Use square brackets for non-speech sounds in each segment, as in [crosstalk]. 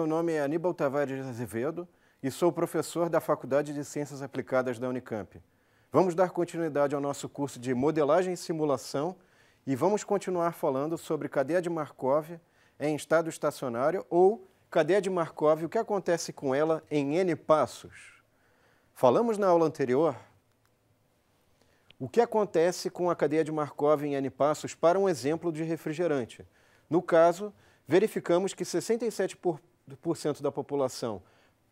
Meu nome é Aníbal Tavares Azevedo e sou professor da Faculdade de Ciências Aplicadas da Unicamp. Vamos dar continuidade ao nosso curso de Modelagem e Simulação e vamos continuar falando sobre cadeia de Markov em estado estacionário ou cadeia de Markov, o que acontece com ela em n passos. Falamos na aula anterior o que acontece com a cadeia de Markov em n passos para um exemplo de refrigerante. No caso, verificamos que 67% por 33% da população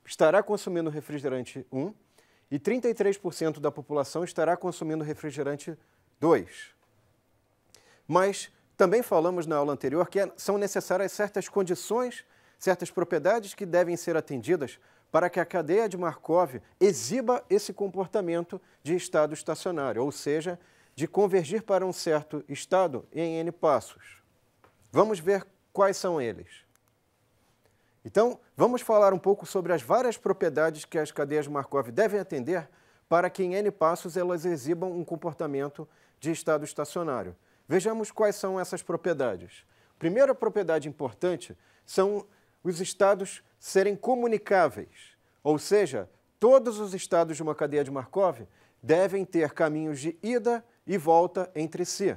estará consumindo refrigerante 1 e 33% da população estará consumindo refrigerante 2. Mas também falamos na aula anterior que é, são necessárias certas condições, certas propriedades que devem ser atendidas para que a cadeia de Markov exiba esse comportamento de estado estacionário, ou seja, de convergir para um certo estado em n passos. Vamos ver quais são eles. Então, vamos falar um pouco sobre as várias propriedades que as cadeias Markov devem atender para que em N passos elas exibam um comportamento de estado estacionário. Vejamos quais são essas propriedades. Primeira propriedade importante são os estados serem comunicáveis, ou seja, todos os estados de uma cadeia de Markov devem ter caminhos de ida e volta entre si.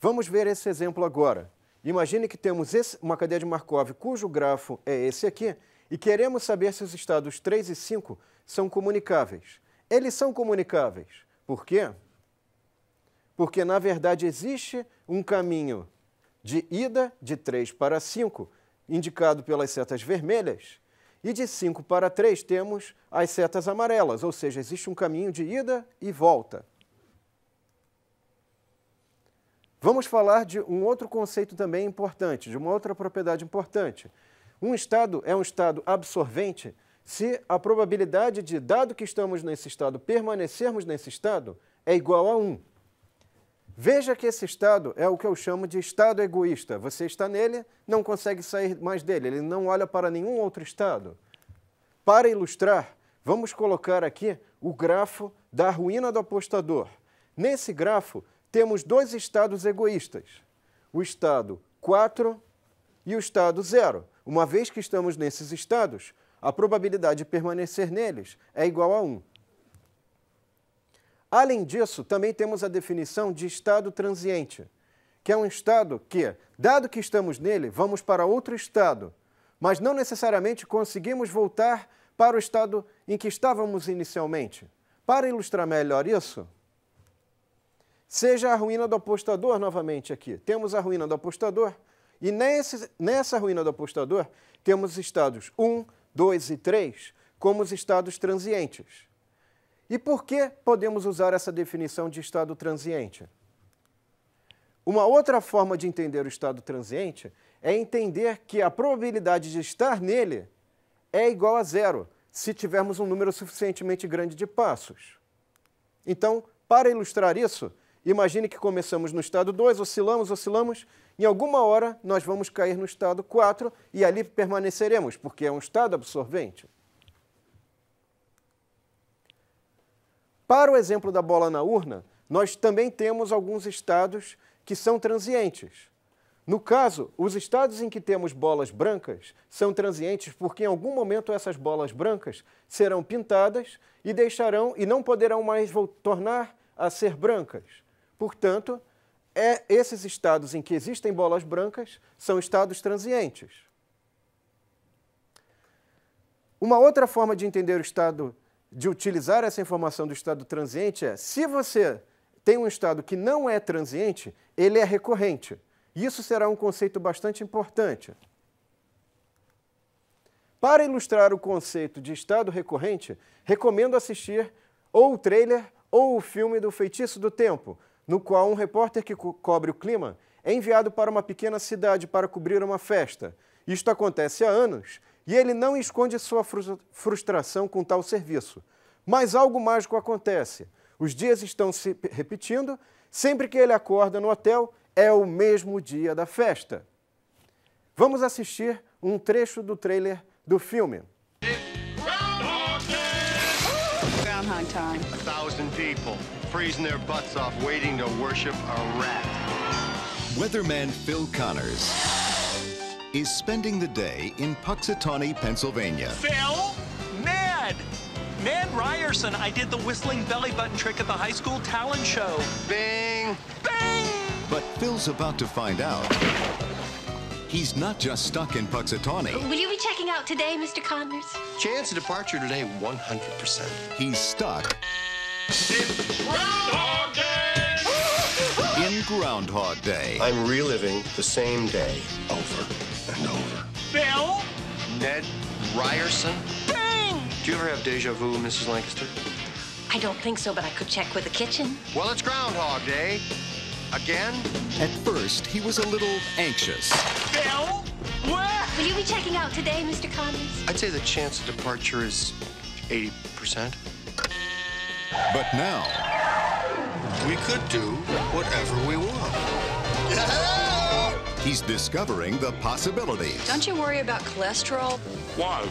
Vamos ver esse exemplo agora. Imagine que temos esse, uma cadeia de Markov cujo grafo é esse aqui e queremos saber se os estados 3 e 5 são comunicáveis. Eles são comunicáveis. Por quê? Porque, na verdade, existe um caminho de ida de 3 para 5, indicado pelas setas vermelhas, e de 5 para 3 temos as setas amarelas, ou seja, existe um caminho de ida e volta. Vamos falar de um outro conceito também importante, de uma outra propriedade importante. Um estado é um estado absorvente se a probabilidade de, dado que estamos nesse estado, permanecermos nesse estado, é igual a 1. Veja que esse estado é o que eu chamo de estado egoísta. Você está nele, não consegue sair mais dele, ele não olha para nenhum outro estado. Para ilustrar, vamos colocar aqui o grafo da ruína do apostador. Nesse grafo, temos dois estados egoístas: o estado 4 e o estado 0. Uma vez que estamos nesses estados, a probabilidade de permanecer neles é igual a 1. Além disso, também temos a definição de estado transiente, que é um estado que, dado que estamos nele, vamos para outro estado, mas não necessariamente conseguimos voltar para o estado em que estávamos inicialmente. Para ilustrar melhor isso, seja a ruína do apostador novamente aqui. Temos a ruína do apostador, e nesse, nessa ruína do apostador temos estados 1, 2 e 3 como os estados transientes. E por que podemos usar essa definição de estado transiente? Uma outra forma de entender o estado transiente é entender que a probabilidade de estar nele é igual a zero se tivermos um número suficientemente grande de passos. Então, para ilustrar isso, Imagine que começamos no estado 2, oscilamos, oscilamos, em alguma hora nós vamos cair no estado 4 e ali permaneceremos, porque é um estado absorvente. Para o exemplo da bola na urna, nós também temos alguns estados que são transientes. No caso, os estados em que temos bolas brancas são transientes porque em algum momento essas bolas brancas serão pintadas e deixarão e não poderão mais tornar a ser brancas. Portanto, é, esses estados em que existem bolas brancas são estados transientes. Uma outra forma de entender o estado, de utilizar essa informação do estado transiente é, se você tem um estado que não é transiente, ele é recorrente. Isso será um conceito bastante importante. Para ilustrar o conceito de estado recorrente, recomendo assistir ou o trailer ou o filme do Feitiço do Tempo, no qual um repórter que co cobre o clima é enviado para uma pequena cidade para cobrir uma festa. Isto acontece há anos e ele não esconde sua frustração com tal serviço. Mas algo mágico acontece. Os dias estão se repetindo, sempre que ele acorda no hotel, é o mesmo dia da festa. Vamos assistir um trecho do trailer do filme. Groundhog Day! Groundhog Time. A thousand people. freezing their butts off waiting to worship a rat. Weatherman Phil Connors is spending the day in Puxatawney, Pennsylvania. Phil? Ned! Ned Ryerson, I did the whistling belly button trick at the high school talent show. Bing! Bing! But Phil's about to find out he's not just stuck in Puxatawney. Will you be checking out today, Mr. Connors? Chance of departure today, 100%. He's stuck in Groundhog Day. I'm reliving the same day over and over. Bill? Ned Ryerson? Bing! Do you ever have deja vu, Mrs. Lancaster? I don't think so, but I could check with the kitchen. Well, it's Groundhog Day. Again? At first, he was a little anxious. Bill? Where? Will you be checking out today, Mr. Collins? I'd say the chance of departure is 80%. But now, we could do whatever we want. [laughs] He's discovering the possibilities. Don't you worry about cholesterol? Why?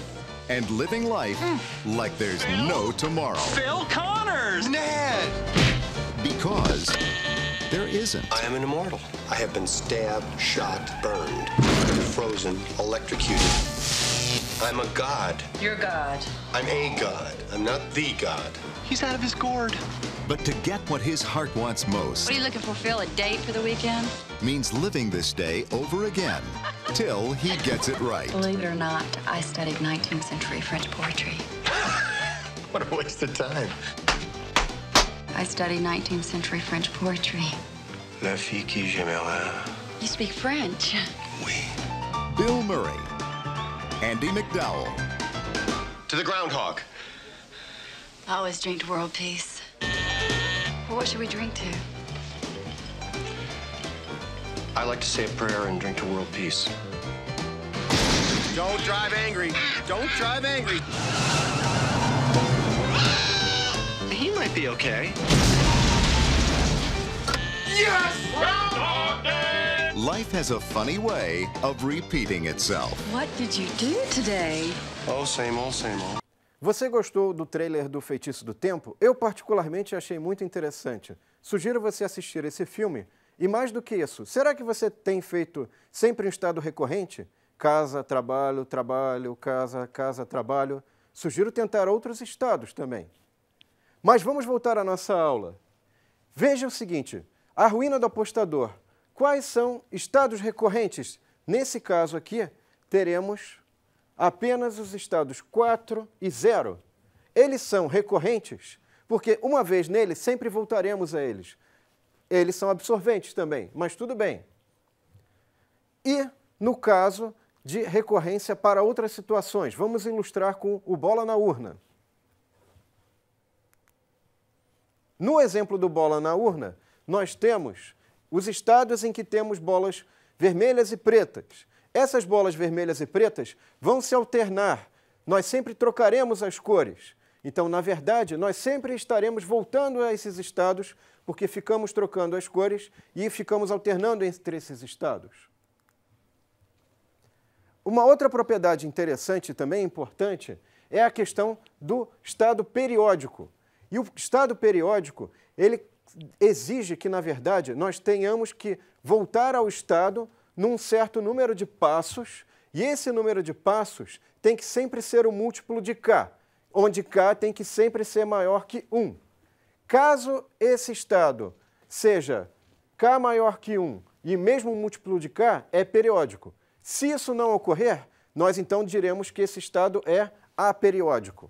And living life mm. like there's Phil? no tomorrow. Phil Connors! Ned! Because there isn't. I am an immortal. I have been stabbed, shot, burned, frozen, electrocuted. I'm a god. You're God. I'm a god. I'm not the god. He's out of his gourd. But to get what his heart wants most. What are you looking for, Phil? A date for the weekend? Means living this day over again [laughs] till he gets it right. Believe it or not, I studied 19th century French poetry. [laughs] what a waste of time. I studied 19th century French poetry. La fille qui j'aimerais. You speak French. Oui. Bill Murray Andy McDowell. To the groundhog. I always drink to world peace. Well, what should we drink to? I like to say a prayer and drink to world peace. Don't drive angry. Don't drive angry. He might be okay. Yes! Life has a funny way of repeating itself. What did you do today? Oh, same old, same old. Você gostou do trailer do Feitiço do Tempo? Eu particularmente achei muito interessante. Sugiro você assistir esse filme. E mais do que isso, será que você tem feito sempre um estado recorrente? Casa, trabalho, trabalho, casa, casa, trabalho. Sugiro tentar outros estados também. Mas vamos voltar à nossa aula. Veja o seguinte: a ruína do apostador Quais são estados recorrentes? Nesse caso aqui, teremos apenas os estados 4 e 0. Eles são recorrentes porque, uma vez neles, sempre voltaremos a eles. Eles são absorventes também, mas tudo bem. E, no caso de recorrência para outras situações, vamos ilustrar com o bola na urna. No exemplo do bola na urna, nós temos os estados em que temos bolas vermelhas e pretas. Essas bolas vermelhas e pretas vão se alternar. Nós sempre trocaremos as cores. Então, na verdade, nós sempre estaremos voltando a esses estados, porque ficamos trocando as cores e ficamos alternando entre esses estados. Uma outra propriedade interessante e também importante é a questão do estado periódico. E o estado periódico, ele exige que, na verdade, nós tenhamos que voltar ao Estado num certo número de passos, e esse número de passos tem que sempre ser o um múltiplo de K, onde K tem que sempre ser maior que 1. Caso esse Estado seja K maior que 1 e mesmo o múltiplo de K é periódico. Se isso não ocorrer, nós então diremos que esse estado é aperiódico.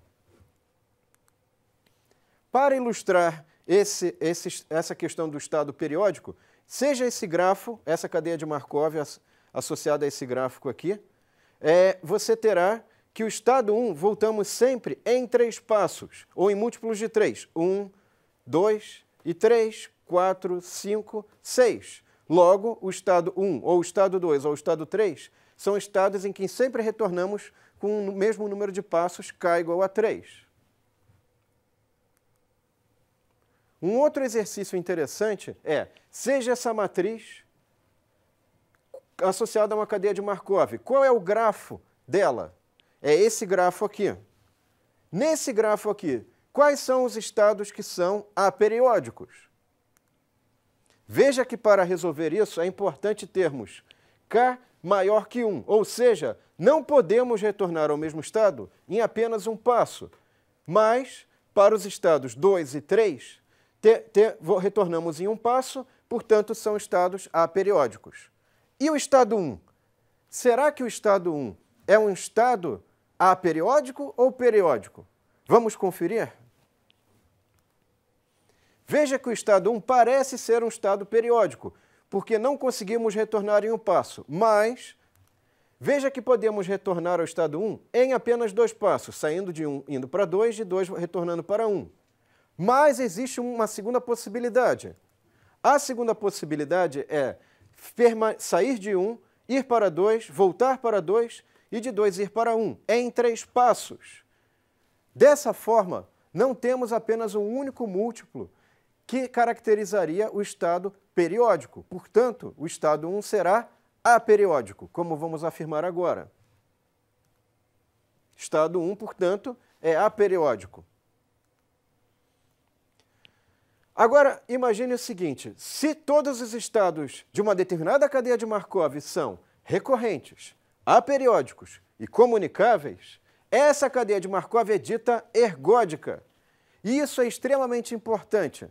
Para ilustrar esse, esse, essa questão do estado periódico, seja esse grafo, essa cadeia de Markov associada a esse gráfico aqui, é, você terá que o estado 1 voltamos sempre em três passos, ou em múltiplos de três. 1, 2 e 3, 4, 5, 6. Logo, o estado 1, ou o estado 2, ou o estado 3, são estados em que sempre retornamos com o mesmo número de passos, k igual a 3. Um outro exercício interessante é, seja essa matriz associada a uma cadeia de Markov, qual é o grafo dela? É esse grafo aqui. Nesse grafo aqui, quais são os estados que são aperiódicos? Veja que para resolver isso é importante termos k maior que 1, ou seja, não podemos retornar ao mesmo estado em apenas um passo, mas para os estados 2 e 3, te, te, retornamos em um passo, portanto, são estados aperiódicos. E o estado 1? Será que o estado 1 é um estado aperiódico ou periódico? Vamos conferir? Veja que o estado 1 parece ser um estado periódico, porque não conseguimos retornar em um passo, mas veja que podemos retornar ao estado 1 em apenas dois passos, saindo de 1 indo para 2, de 2 retornando para 1. Mas existe uma segunda possibilidade. A segunda possibilidade é sair de um, ir para dois, voltar para dois e de dois ir para um, em três passos. Dessa forma, não temos apenas um único múltiplo que caracterizaria o estado periódico. Portanto, o estado 1 será aperiódico, como vamos afirmar agora. Estado 1, portanto, é aperiódico. Agora, imagine o seguinte: se todos os estados de uma determinada cadeia de Markov são recorrentes, aperiódicos e comunicáveis, essa cadeia de Markov é dita ergódica. E isso é extremamente importante,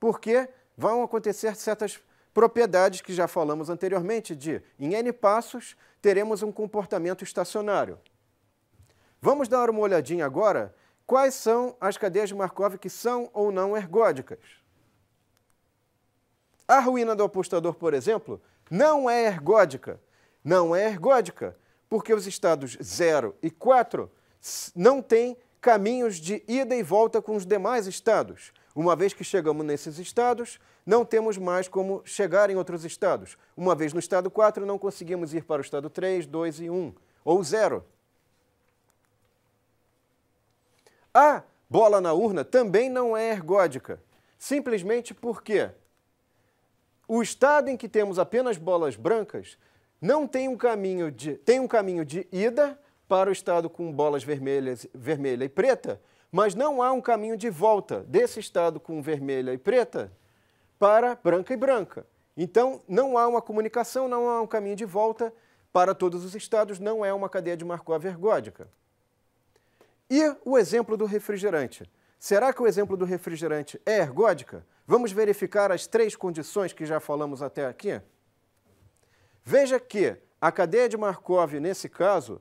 porque vão acontecer certas propriedades que já falamos anteriormente de em n passos teremos um comportamento estacionário. Vamos dar uma olhadinha agora quais são as cadeias de Markov que são ou não ergódicas. A ruína do apostador, por exemplo, não é ergódica. Não é ergódica, porque os estados 0 e 4 não têm caminhos de ida e volta com os demais estados. Uma vez que chegamos nesses estados, não temos mais como chegar em outros estados. Uma vez no estado 4, não conseguimos ir para o estado 3, 2 e 1, ou 0. A bola na urna também não é ergódica, simplesmente porque o estado em que temos apenas bolas brancas não tem um caminho de, tem um caminho de ida para o estado com bolas vermelhas, vermelha e preta, mas não há um caminho de volta desse estado com vermelha e preta para branca e branca. Então, não há uma comunicação, não há um caminho de volta para todos os estados, não é uma cadeia de Markov-ergódica. E o exemplo do refrigerante. Será que o exemplo do refrigerante é ergódica? Vamos verificar as três condições que já falamos até aqui? Veja que a cadeia de Markov, nesse caso,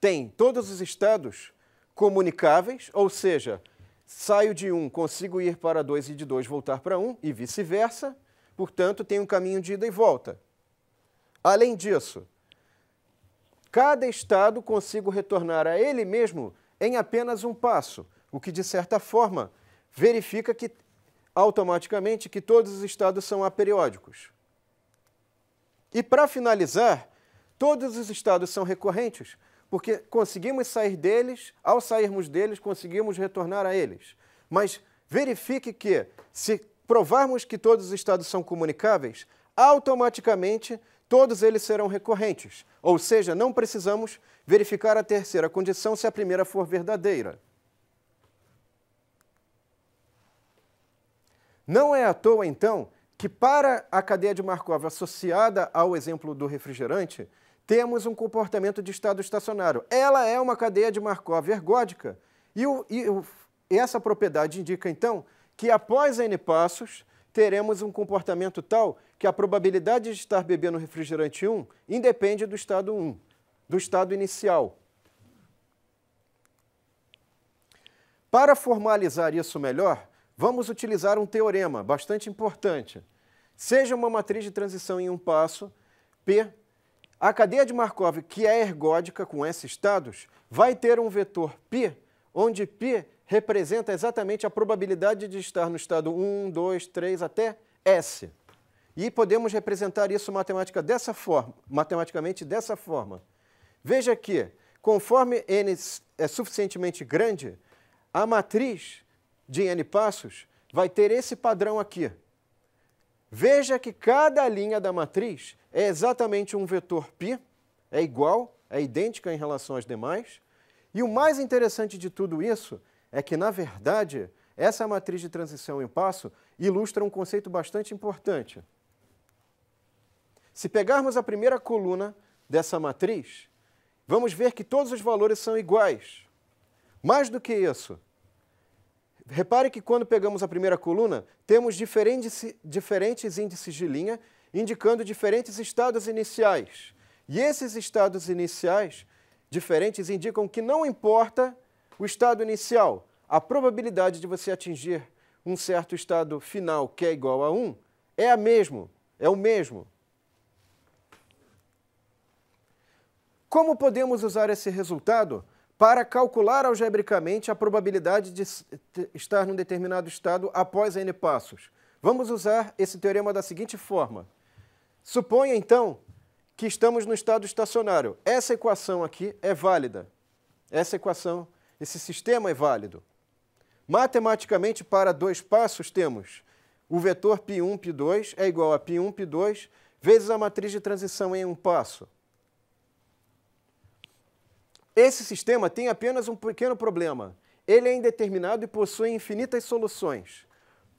tem todos os estados comunicáveis, ou seja, saio de um, consigo ir para dois e de dois voltar para um, e vice-versa, portanto, tem um caminho de ida e volta. Além disso, cada estado consigo retornar a ele mesmo em apenas um passo, o que, de certa forma, verifica que automaticamente que todos os estados são aperiódicos. E para finalizar, todos os estados são recorrentes, porque conseguimos sair deles, ao sairmos deles, conseguimos retornar a eles. Mas verifique que, se provarmos que todos os estados são comunicáveis, automaticamente todos eles serão recorrentes, ou seja, não precisamos verificar a terceira condição se a primeira for verdadeira. Não é à toa, então, que para a cadeia de Markov associada ao exemplo do refrigerante, temos um comportamento de estado estacionário. Ela é uma cadeia de Markov ergódica. E, o, e o, essa propriedade indica, então, que após N passos, teremos um comportamento tal que a probabilidade de estar bebendo refrigerante 1 independe do estado 1, do estado inicial. Para formalizar isso melhor, vamos utilizar um teorema bastante importante. Seja uma matriz de transição em um passo, P, a cadeia de Markov, que é ergódica com S estados, vai ter um vetor P, onde P representa exatamente a probabilidade de estar no estado 1, 2, 3 até S. E podemos representar isso matemática dessa forma, matematicamente dessa forma. Veja que, conforme n é suficientemente grande, a matriz de N passos, vai ter esse padrão aqui. Veja que cada linha da matriz é exatamente um vetor π, é igual, é idêntica em relação às demais. E o mais interessante de tudo isso é que, na verdade, essa matriz de transição em passo ilustra um conceito bastante importante. Se pegarmos a primeira coluna dessa matriz, vamos ver que todos os valores são iguais. Mais do que isso, Repare que quando pegamos a primeira coluna, temos diferentes, diferentes índices de linha indicando diferentes estados iniciais. E esses estados iniciais diferentes indicam que não importa o estado inicial, a probabilidade de você atingir um certo estado final que é igual a 1 é a mesmo, é o mesmo. Como podemos usar esse resultado para calcular algebricamente a probabilidade de estar num determinado estado após n passos. Vamos usar esse teorema da seguinte forma. Suponha, então, que estamos no estado estacionário. Essa equação aqui é válida. Essa equação, esse sistema é válido. Matematicamente, para dois passos, temos o vetor π1, π2 é igual a π1, π2 vezes a matriz de transição em um passo. Esse sistema tem apenas um pequeno problema. Ele é indeterminado e possui infinitas soluções.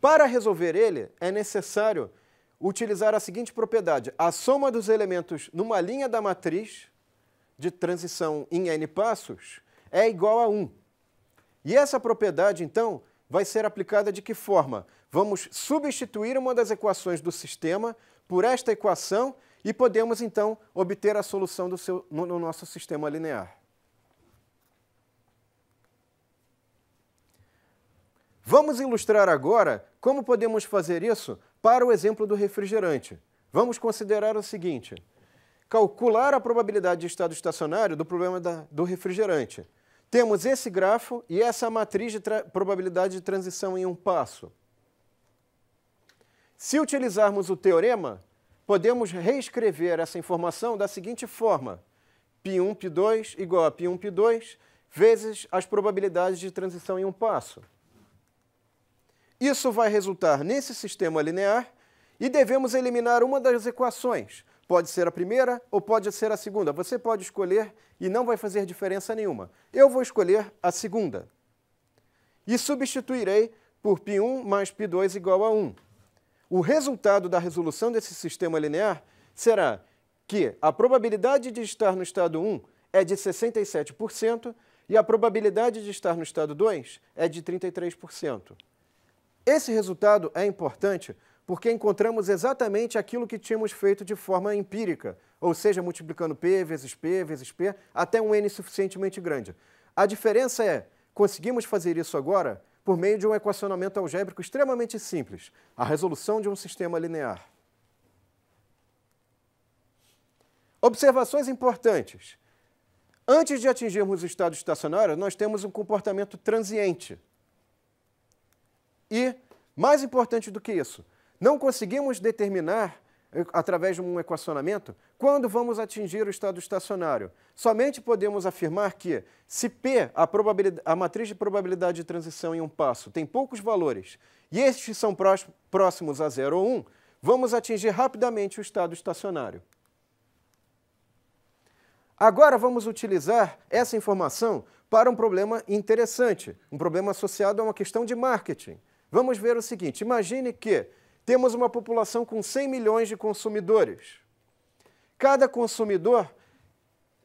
Para resolver ele, é necessário utilizar a seguinte propriedade: a soma dos elementos numa linha da matriz de transição em n passos é igual a 1. E essa propriedade, então, vai ser aplicada de que forma? Vamos substituir uma das equações do sistema por esta equação e podemos, então, obter a solução do seu, no, no nosso sistema linear. Vamos ilustrar agora como podemos fazer isso para o exemplo do refrigerante. Vamos considerar o seguinte: calcular a probabilidade de estado estacionário do problema da, do refrigerante. Temos esse grafo e essa matriz de probabilidade de transição em um passo. Se utilizarmos o teorema, podemos reescrever essa informação da seguinte forma: P1, P2 igual a P1, P2 vezes as probabilidades de transição em um passo. Isso vai resultar nesse sistema linear e devemos eliminar uma das equações. Pode ser a primeira ou pode ser a segunda. Você pode escolher e não vai fazer diferença nenhuma. Eu vou escolher a segunda. E substituirei por π1 mais π2 igual a 1. O resultado da resolução desse sistema linear será que a probabilidade de estar no estado 1 é de 67% e a probabilidade de estar no estado 2 é de 33%. Esse resultado é importante porque encontramos exatamente aquilo que tínhamos feito de forma empírica, ou seja, multiplicando P vezes P vezes P até um N suficientemente grande. A diferença é, conseguimos fazer isso agora por meio de um equacionamento algébrico extremamente simples, a resolução de um sistema linear. Observações importantes. Antes de atingirmos o estado estacionário, nós temos um comportamento transiente. Mais importante do que isso, não conseguimos determinar, eh, através de um equacionamento, quando vamos atingir o estado estacionário. Somente podemos afirmar que, se P, a, a matriz de probabilidade de transição em um passo, tem poucos valores e estes são próximos a 0 ou 1, um, vamos atingir rapidamente o estado estacionário. Agora vamos utilizar essa informação para um problema interessante, um problema associado a uma questão de marketing. Vamos ver o seguinte: imagine que temos uma população com 100 milhões de consumidores. Cada consumidor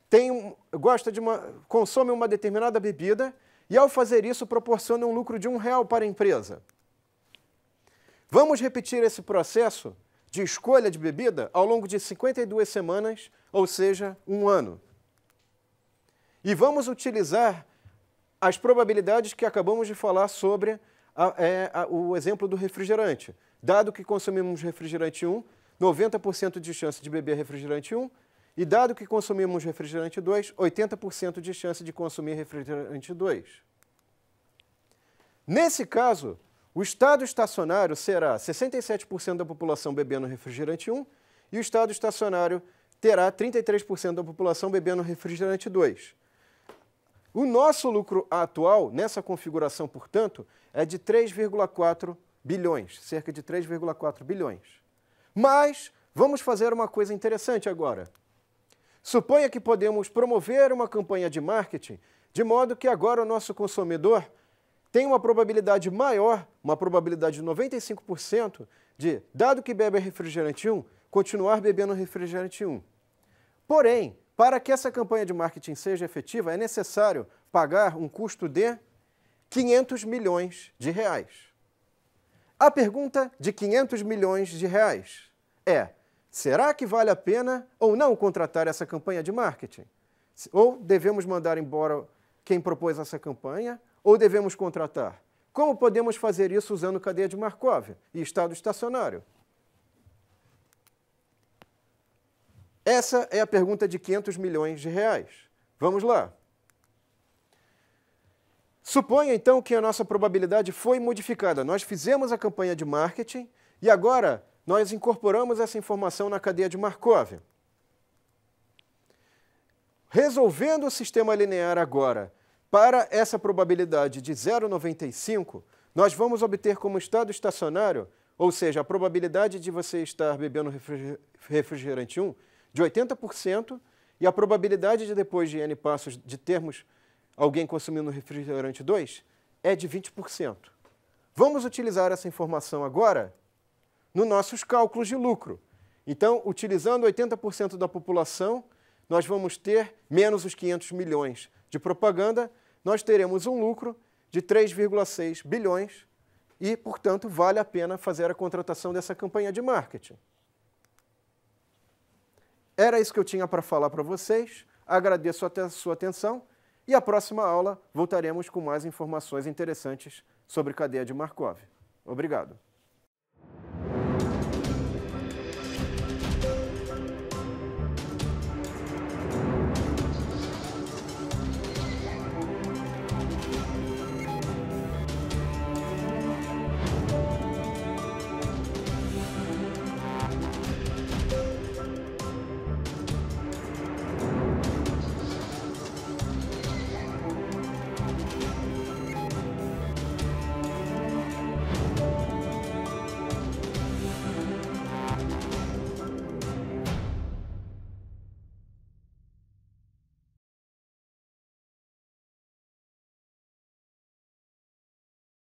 tem, gosta de uma, consome uma determinada bebida e, ao fazer isso, proporciona um lucro de um real para a empresa. Vamos repetir esse processo de escolha de bebida ao longo de 52 semanas, ou seja, um ano. E vamos utilizar as probabilidades que acabamos de falar sobre a, é, a, o exemplo do refrigerante. Dado que consumimos refrigerante 1, 90% de chance de beber refrigerante 1, e dado que consumimos refrigerante 2, 80% de chance de consumir refrigerante 2. Nesse caso, o estado estacionário será 67% da população bebendo refrigerante 1 e o estado estacionário terá 33% da população bebendo refrigerante 2. O nosso lucro atual, nessa configuração, portanto, é de 3,4 bilhões, cerca de 3,4 bilhões. Mas vamos fazer uma coisa interessante agora. Suponha que podemos promover uma campanha de marketing de modo que agora o nosso consumidor tem uma probabilidade maior, uma probabilidade de 95%, de, dado que bebe refrigerante 1, continuar bebendo refrigerante 1. Porém, para que essa campanha de marketing seja efetiva, é necessário pagar um custo de 500 milhões de reais. A pergunta de 500 milhões de reais é: será que vale a pena ou não contratar essa campanha de marketing? Ou devemos mandar embora quem propôs essa campanha, ou devemos contratar? Como podemos fazer isso usando cadeia de Markov e estado estacionário? Essa é a pergunta de 500 milhões de reais. Vamos lá. Suponha então que a nossa probabilidade foi modificada. Nós fizemos a campanha de marketing e agora nós incorporamos essa informação na cadeia de Markov. Resolvendo o sistema linear agora para essa probabilidade de 0,95, nós vamos obter como estado estacionário, ou seja, a probabilidade de você estar bebendo refrigerante 1, de 80% e a probabilidade de depois de N passos de termos alguém consumindo refrigerante 2 é de 20%. Vamos utilizar essa informação agora nos nossos cálculos de lucro. Então, utilizando 80% da população, nós vamos ter menos os 500 milhões de propaganda, nós teremos um lucro de 3,6 bilhões e, portanto, vale a pena fazer a contratação dessa campanha de marketing. Era isso que eu tinha para falar para vocês. Agradeço a sua atenção e a próxima aula voltaremos com mais informações interessantes sobre cadeia de Markov. Obrigado.